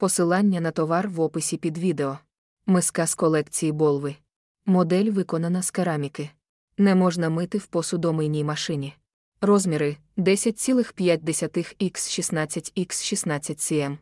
Посилання на товар в описі під відео. Миска з колекції Болви. Модель виконана з кераміки. Не можна мити в посудомийній машині. Розміри 10,5 x 16 х 16 cm